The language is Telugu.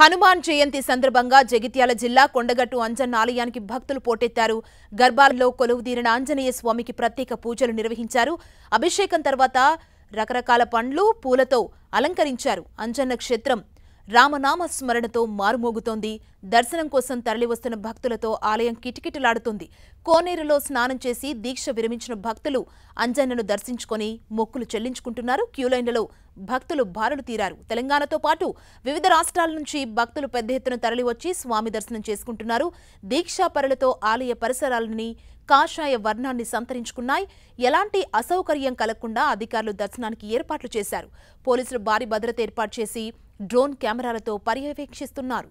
హనుమాన్ జయంతి సందర్భంగా జగిత్యాల జిల్లా కొండగట్టు అంజన్న ఆలయానికి భక్తులు పోటెత్తారు గర్భాలలో కొలువుదీరిన ఆంజనేయ స్వామికి ప్రత్యేక పూజలు నిర్వహించారు అభిషేకం తర్వాత రకరకాల పండ్లు పూలతో అలంకరించారు అంజన్న క్షేత్రం రామనామ స్మరణతో మారుమోగుతోంది దర్శనం కోసం తరలివస్తున్న భక్తులతో ఆలయం కిటకిటలాడుతుంది కోనేరులో స్నానం చేసి దీక్ష విరమించిన భక్తులు అంజన్నను దర్శించుకొని మొక్కులు చెల్లించుకుంటున్నారు క్యూలైన్లలో భక్తులు బారులు తీరారు తెలంగాణతో పాటు వివిధ రాష్ట్రాల నుంచి భక్తులు పెద్ద ఎత్తున తరలివచ్చి స్వామి దర్శనం చేసుకుంటున్నారు దీక్షాపరులతో ఆలయ పరిసరాలని కాషాయ వర్ణాన్ని సంతరించుకున్నాయి ఎలాంటి అసౌకర్యం కలగకుండా అధికారులు దర్శనానికి ఏర్పాట్లు చేశారు పోలీసులు భారీ భద్రత ఏర్పాటు చేసి డ్రోన్ కెమెరాలతో పర్యవేక్షిస్తున్నారు